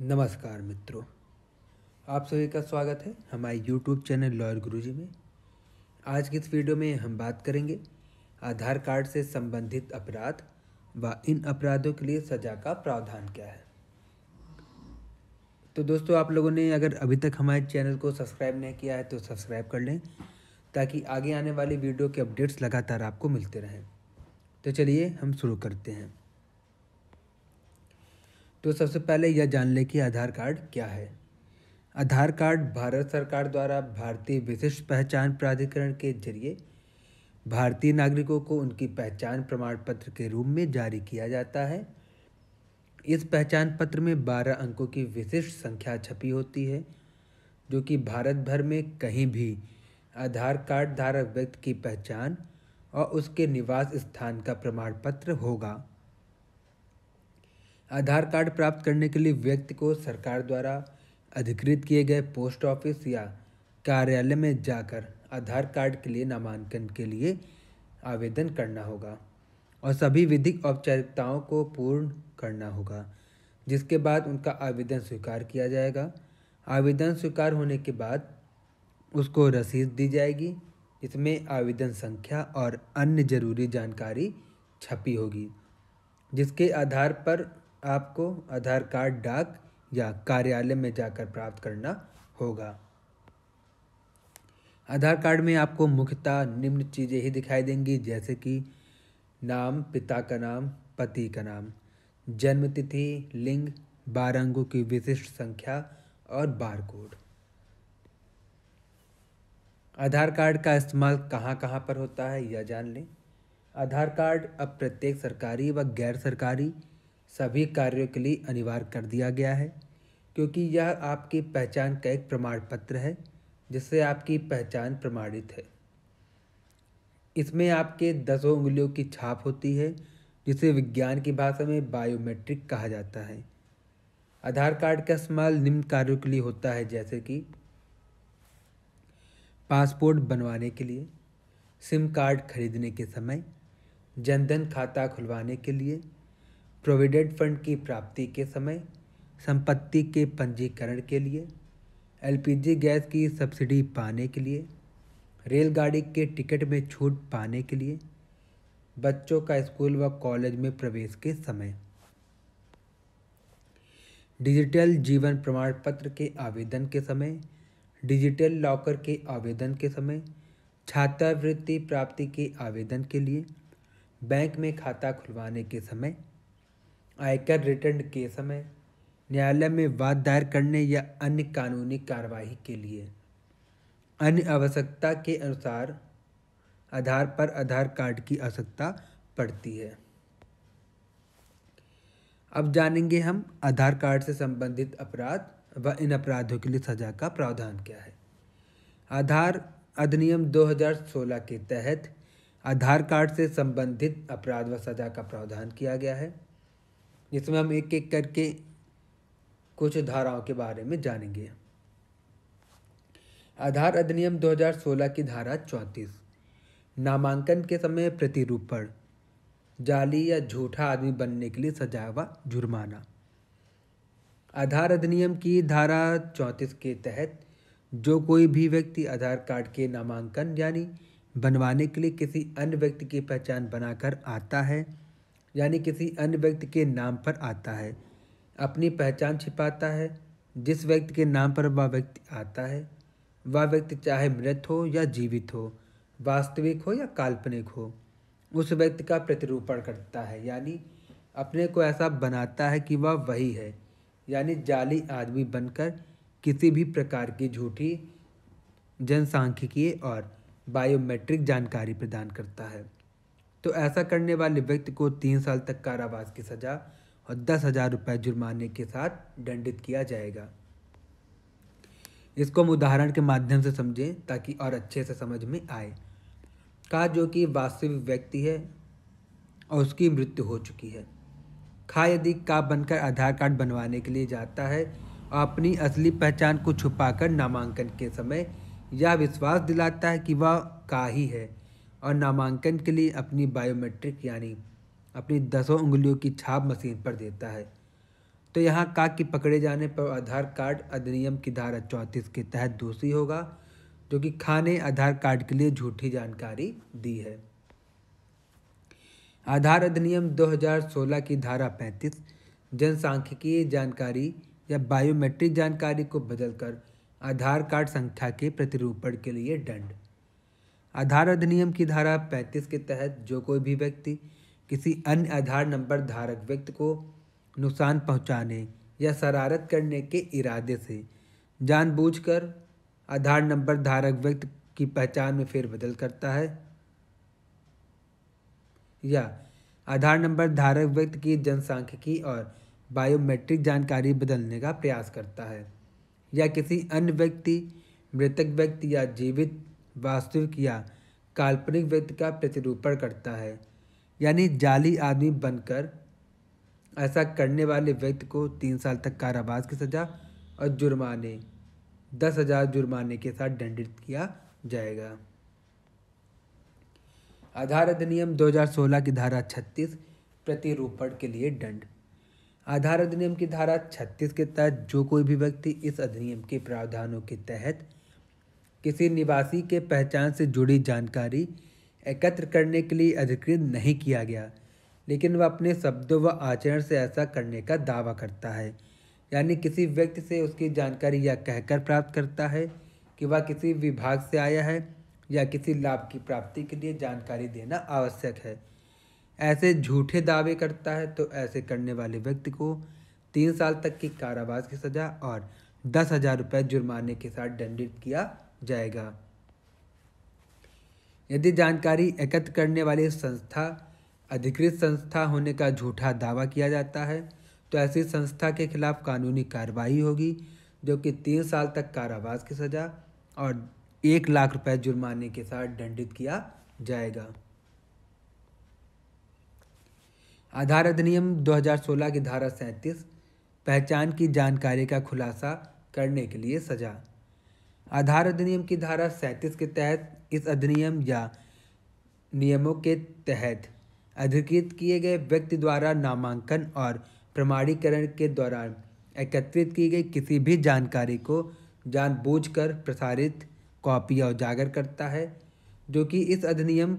नमस्कार मित्रों आप सभी का स्वागत है हमारे YouTube चैनल लॉयर गुरुजी में आज की इस वीडियो में हम बात करेंगे आधार कार्ड से संबंधित अपराध व इन अपराधों के लिए सजा का प्रावधान क्या है तो दोस्तों आप लोगों ने अगर अभी तक हमारे चैनल को सब्सक्राइब नहीं किया है तो सब्सक्राइब कर लें ताकि आगे आने वाली वीडियो के अपडेट्स लगातार आपको मिलते रहें तो चलिए हम शुरू करते हैं तो सबसे पहले यह जान लें कि आधार कार्ड क्या है आधार कार्ड भारत सरकार द्वारा भारतीय विशिष्ट पहचान प्राधिकरण के जरिए भारतीय नागरिकों को उनकी पहचान प्रमाण पत्र के रूप में जारी किया जाता है इस पहचान पत्र में 12 अंकों की विशिष्ट संख्या छपी होती है जो कि भारत भर में कहीं भी आधार कार्ड धारक व्यक्ति की पहचान और उसके निवास स्थान का प्रमाण पत्र होगा आधार कार्ड प्राप्त करने के लिए व्यक्ति को सरकार द्वारा अधिकृत किए गए पोस्ट ऑफिस या कार्यालय में जाकर आधार कार्ड के लिए नामांकन के लिए आवेदन करना होगा और सभी विधिक औपचारिकताओं को पूर्ण करना होगा जिसके बाद उनका आवेदन स्वीकार किया जाएगा आवेदन स्वीकार होने के बाद उसको रसीद दी जाएगी इसमें आवेदन संख्या और अन्य जरूरी जानकारी छपी होगी जिसके आधार पर आपको आधार कार्ड डाक या कार्यालय में जाकर प्राप्त करना होगा आधार कार्ड में आपको मुख्यतः निम्न चीज़ें ही दिखाई देंगी जैसे कि नाम पिता का नाम पति का नाम जन्म तिथि लिंग बारह अंगों की विशिष्ट संख्या और बार कोड आधार कार्ड का इस्तेमाल कहाँ कहाँ पर होता है यह जान लें आधार कार्ड अब प्रत्येक सरकारी व गैर सरकारी सभी कार्यों के लिए अनिवार्य कर दिया गया है क्योंकि यह आपकी पहचान का एक प्रमाण पत्र है जिससे आपकी पहचान प्रमाणित है इसमें आपके दसों उंगलियों की छाप होती है जिसे विज्ञान की भाषा में बायोमेट्रिक कहा जाता है आधार कार्ड का इस्तेमाल निम्न कार्यों के लिए होता है जैसे कि पासपोर्ट बनवाने के लिए सिम कार्ड खरीदने के समय जनधन खाता खुलवाने के लिए प्रोविडेंट फंड की प्राप्ति के समय संपत्ति के पंजीकरण के लिए एलपीजी गैस की सब्सिडी पाने के लिए रेलगाड़ी के टिकट में छूट पाने के लिए बच्चों का स्कूल व कॉलेज में प्रवेश के समय डिजिटल जीवन प्रमाण पत्र के आवेदन के समय डिजिटल लॉकर के आवेदन के समय छात्रवृत्ति प्राप्ति के आवेदन के लिए बैंक में खाता खुलवाने के समय आयकर रिटर्न के समय न्यायालय में वाद दायर करने या अन्य कानूनी कार्यवाही के लिए अन्य आवश्यकता के अनुसार आधार पर आधार कार्ड की आवश्यकता पड़ती है अब जानेंगे हम आधार कार्ड से संबंधित अपराध व इन अपराधों के लिए सजा का प्रावधान क्या है आधार अधिनियम 2016 के तहत आधार कार्ड से संबंधित अपराध व सजा का प्रावधान किया गया है जिसमें हम एक एक करके कुछ धाराओं के बारे में जानेंगे आधार अधिनियम 2016 की धारा चौंतीस नामांकन के समय प्रतिरूपण जाली या झूठा आदमी बनने के लिए सजा व जुर्माना आधार अधिनियम की धारा चौंतीस के तहत जो कोई भी व्यक्ति आधार कार्ड के नामांकन यानी बनवाने के लिए किसी अन्य व्यक्ति की पहचान बनाकर आता है यानी किसी अन्य व्यक्ति के नाम पर आता है अपनी पहचान छिपाता है जिस व्यक्ति के नाम पर वह व्यक्ति आता है वह व्यक्ति चाहे मृत हो या जीवित हो वास्तविक हो या काल्पनिक हो उस व्यक्ति का प्रतिरूपण करता है यानी अपने को ऐसा बनाता है कि वह वही है यानी जाली आदमी बनकर किसी भी प्रकार की झूठी जनसांख्यिकीय और बायोमेट्रिक जानकारी प्रदान करता है तो ऐसा करने वाले व्यक्ति को तीन साल तक कारावास की सज़ा और दस हज़ार रुपये जुर्माने के साथ दंडित किया जाएगा इसको हम उदाहरण के माध्यम से समझें ताकि और अच्छे से समझ में आए का जो कि वास्तविक व्यक्ति है और उसकी मृत्यु हो चुकी है खा यदि का बनकर आधार कार्ड बनवाने के लिए जाता है और अपनी असली पहचान को छुपाकर नामांकन के समय यह विश्वास दिलाता है कि वह का ही है और नामांकन के लिए अपनी बायोमेट्रिक यानी अपनी दसों उंगलियों की छाप मशीन पर देता है तो यहाँ काक की पकड़े जाने पर आधार कार्ड अधिनियम की धारा चौंतीस के तहत दोषी होगा जो कि खाने ने आधार कार्ड के लिए झूठी जानकारी दी है आधार अधिनियम 2016 की धारा 35 जनसांख्यिकीय जानकारी या बायोमेट्रिक जानकारी को बदलकर आधार कार्ड संख्या के प्रतिरूपण के लिए दंड आधार अधिनियम की धारा 35 के तहत जो कोई भी व्यक्ति किसी अन्य आधार नंबर धारक व्यक्ति को नुकसान पहुंचाने या शरारत करने के इरादे से जानबूझकर आधार नंबर धारक व्यक्ति की पहचान में फेरबदल करता है या आधार नंबर धारक व्यक्ति की जनसांख्यिकी और बायोमेट्रिक जानकारी बदलने का प्रयास करता है या किसी अन्य व्यक्ति मृतक व्यक्ति या जीवित वास्तविक या काल्पनिक व्यक्ति का प्रतिरूपण करता है यानी जाली आदमी बनकर ऐसा करने वाले व्यक्ति को तीन साल तक कारावास की सज़ा और जुर्माने दस हज़ार जुर्माने के साथ दंडित किया जाएगा आधार अधिनियम 2016 की धारा 36 प्रतिरूपण के लिए दंड आधार अधिनियम की धारा 36 के तहत जो कोई भी व्यक्ति इस अधिनियम के प्रावधानों के तहत किसी निवासी के पहचान से जुड़ी जानकारी एकत्र करने के लिए अधिकृत नहीं किया गया लेकिन वह अपने शब्दों व आचरण से ऐसा करने का दावा करता है यानी किसी व्यक्ति से उसकी जानकारी यह कहकर प्राप्त करता है कि वह किसी विभाग से आया है या किसी लाभ की प्राप्ति के लिए जानकारी देना आवश्यक है ऐसे झूठे दावे करता है तो ऐसे करने वाले व्यक्ति को तीन साल तक की कारावास की सज़ा और दस हज़ार रुपये जुर्माने के साथ दंडित किया जाएगा यदि जानकारी एकत्र करने वाली संस्था अधिकृत संस्था होने का झूठा दावा किया जाता है तो ऐसी संस्था के खिलाफ कानूनी कार्रवाई होगी जो कि तीन साल तक कारावास की सज़ा और एक लाख रुपए जुर्माने के साथ दंडित किया जाएगा आधार अधिनियम 2016 की धारा सैंतीस पहचान की जानकारी का खुलासा करने के लिए सजा आधार अधिनियम की धारा सैंतीस के तहत इस अधिनियम या नियमों के तहत अधिकृत किए गए व्यक्ति द्वारा नामांकन और प्रमाणीकरण के दौरान एकत्रित की गई किसी भी जानकारी को जानबूझकर प्रसारित कॉपी या उजागर करता है जो कि इस अधिनियम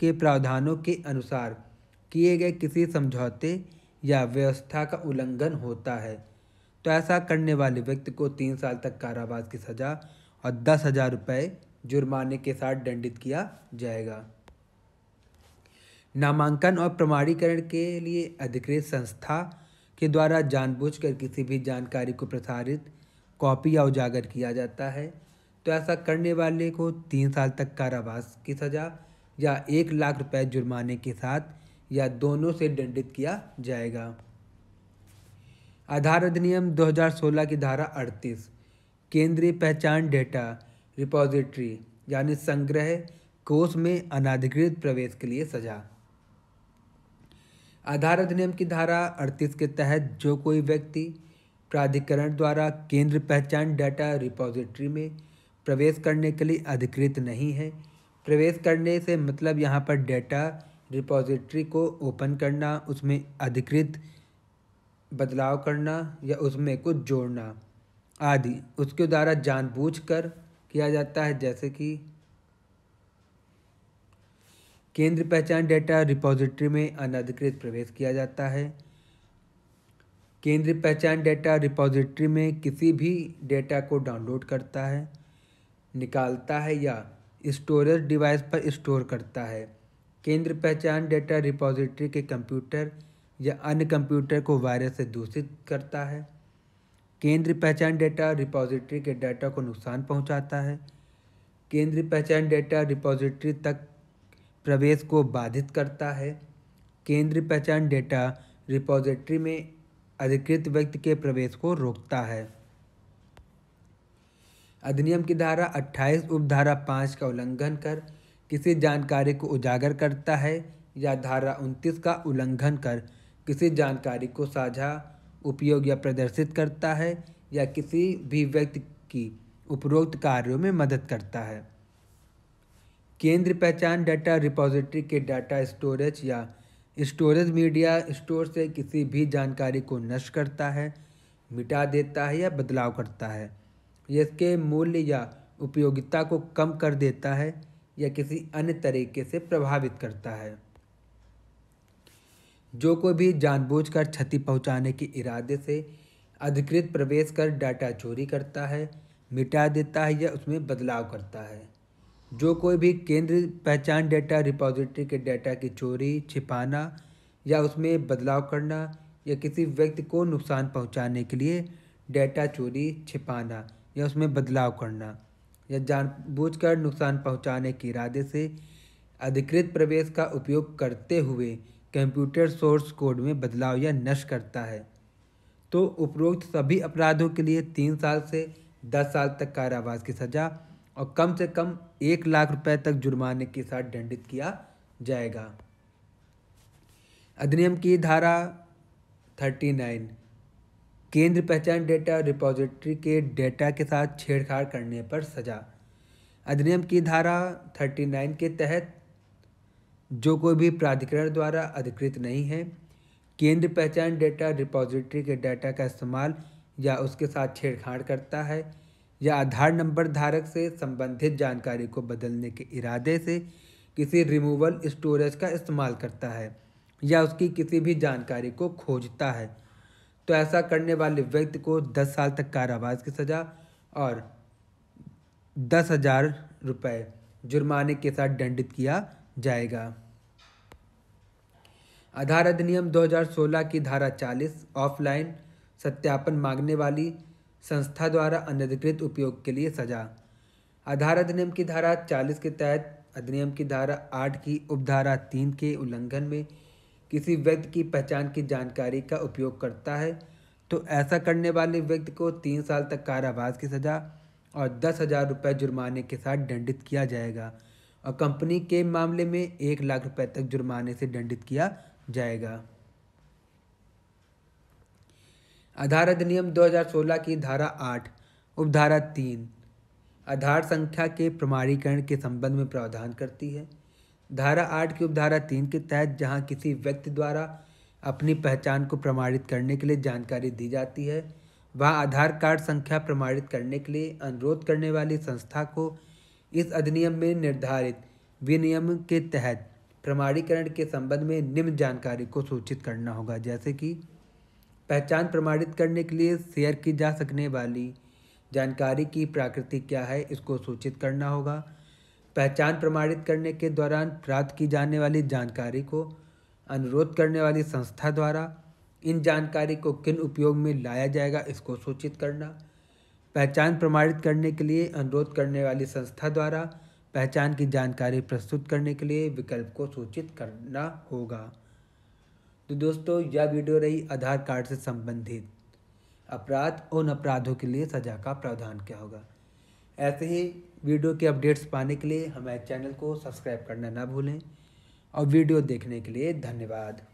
के प्रावधानों के अनुसार किए गए किसी समझौते या व्यवस्था का उल्लंघन होता है तो ऐसा करने वाले व्यक्ति को तीन साल तक कारावास की सज़ा और दस हज़ार रुपये जुर्माने के साथ दंडित किया जाएगा नामांकन और प्रमाणीकरण के लिए अधिकृत संस्था के द्वारा जानबूझकर किसी भी जानकारी को प्रसारित कॉपी या उजागर किया जाता है तो ऐसा करने वाले को तीन साल तक कारावास की सज़ा या एक लाख रुपए जुर्माने के साथ या दोनों से दंडित किया जाएगा आधार अधिनियम 2016 की धारा 38 केंद्रीय पहचान डेटा रिपोजिटरी यानी संग्रह कोष में अनाधिकृत प्रवेश के लिए सजा आधार अधिनियम की धारा 38 के तहत जो कोई व्यक्ति प्राधिकरण द्वारा केंद्र पहचान डाटा रिपोजिटरी में प्रवेश करने के लिए अधिकृत नहीं है प्रवेश करने से मतलब यहाँ पर डेटा रिपोजिटरी को ओपन करना उसमें अधिकृत बदलाव करना या उसमें कुछ जोड़ना आदि उसके द्वारा जानबूझकर किया जाता है जैसे कि केंद्र पहचान डेटा रिपोजिटरी में अनधिकृत प्रवेश किया जाता है केंद्र पहचान डेटा रिपोजिटरी में किसी भी डेटा को डाउनलोड करता है निकालता है या स्टोरेज डिवाइस पर स्टोर करता है केंद्र पहचान डेटा रिपोजिटरी के कंप्यूटर या अन्य कंप्यूटर को वायरस से दूषित करता है केंद्रीय पहचान डेटा रिपोजिटरी के डाटा को नुकसान पहुंचाता है केंद्रीय पहचान डेटा रिपोजिटरी तक प्रवेश को बाधित करता है केंद्रीय पहचान डेटा रिपोजिटरी में अधिकृत व्यक्ति के प्रवेश को रोकता है अधिनियम की धारा 28 उपधारा 5 का उल्लंघन कर किसी जानकारी को उजागर करता है या धारा 29 का उल्लंघन कर किसी जानकारी को साझा उपयोग या प्रदर्शित करता है या किसी भी व्यक्ति की उपरोक्त कार्यों में मदद करता है केंद्र पहचान डाटा रिपोजिटरी के डाटा स्टोरेज या स्टोरेज मीडिया स्टोर से किसी भी जानकारी को नष्ट करता है मिटा देता है या बदलाव करता है इसके मूल्य या उपयोगिता को कम कर देता है या किसी अन्य तरीके से प्रभावित करता है जो कोई भी जानबूझकर क्षति पहुंचाने के इरादे से अधिकृत प्रवेश कर डाटा चोरी करता है मिटा देता है या उसमें बदलाव करता है जो कोई भी केंद्र पहचान डेटा रिपोजिटरी के डेटा की चोरी छिपाना या उसमें बदलाव करना या किसी व्यक्ति को नुकसान पहुंचाने के लिए डेटा चोरी छिपाना या उसमें बदलाव करना या जानबूझकर नुकसान पहुंचाने के इरादे से अधिकृत प्रवेश का उपयोग करते हुए कंप्यूटर सोर्स कोड में बदलाव या नष्ट करता है तो उपरोक्त सभी अपराधों के लिए तीन साल से दस साल तक कारावास की सज़ा और कम से कम एक लाख रुपए तक जुर्माने के साथ दंडित किया जाएगा अधिनियम की धारा थर्टी नाइन केंद्र पहचान डेटा रिपोजिटरी के डेटा के साथ छेड़छाड़ करने पर सजा अधिनियम की धारा थर्टी नाइन के तहत जो कोई भी प्राधिकरण द्वारा अधिकृत नहीं है केंद्र पहचान डेटा रिपोजिटरी के डाटा का इस्तेमाल या उसके साथ छेड़छाड़ करता है या आधार नंबर धारक से संबंधित जानकारी को बदलने के इरादे से किसी रिमूवल स्टोरेज का इस्तेमाल करता है या उसकी किसी भी जानकारी को खोजता है तो ऐसा करने वाले व्यक्ति को दस साल तक कारावास की सज़ा और दस हज़ार रुपये जुर्माने के साथ दंडित किया जाएगा आधार अधिनियम 2016 की धारा 40 ऑफलाइन सत्यापन मांगने वाली संस्था द्वारा अनधिकृत उपयोग के लिए सजा आधार अधिनियम की धारा 40 के तहत अधिनियम की धारा 8 की उपधारा 3 के उल्लंघन में किसी व्यक्ति की पहचान की जानकारी का उपयोग करता है तो ऐसा करने वाले व्यक्ति को तीन साल तक कारावास की सज़ा और दस हज़ार रुपये जुर्माने के साथ दंडित किया जाएगा और कंपनी के मामले में एक लाख रुपए तक जुर्माने से दंडित किया जाएगा आधार अधिनियम 2016 की धारा आठ उपधारा तीन आधार संख्या के प्रमाणीकरण के संबंध में प्रावधान करती है धारा आठ की उपधारा तीन के तहत जहां किसी व्यक्ति द्वारा अपनी पहचान को प्रमाणित करने के लिए जानकारी दी जाती है वह आधार कार्ड संख्या प्रमाणित करने के लिए अनुरोध करने वाली संस्था को इस अधिनियम में निर्धारित विनियम के तहत प्रमाणीकरण के संबंध में निम्न जानकारी को सूचित करना होगा जैसे कि पहचान प्रमाणित करने के लिए शेयर की जा सकने वाली जानकारी की प्रकृति क्या है इसको सूचित करना होगा पहचान प्रमाणित करने के दौरान प्राप्त की जाने वाली जानकारी को अनुरोध करने वाली संस्था द्वारा इन जानकारी को किन उपयोग में लाया जाएगा इसको सूचित करना पहचान प्रमाणित करने के लिए अनुरोध करने वाली संस्था द्वारा पहचान की जानकारी प्रस्तुत करने के लिए विकल्प को सूचित करना होगा तो दोस्तों यह वीडियो रही आधार कार्ड से संबंधित अपराध उन अपराधों के लिए सजा का प्रावधान क्या होगा ऐसे ही वीडियो के अपडेट्स पाने के लिए हमारे चैनल को सब्सक्राइब करना ना भूलें और वीडियो देखने के लिए धन्यवाद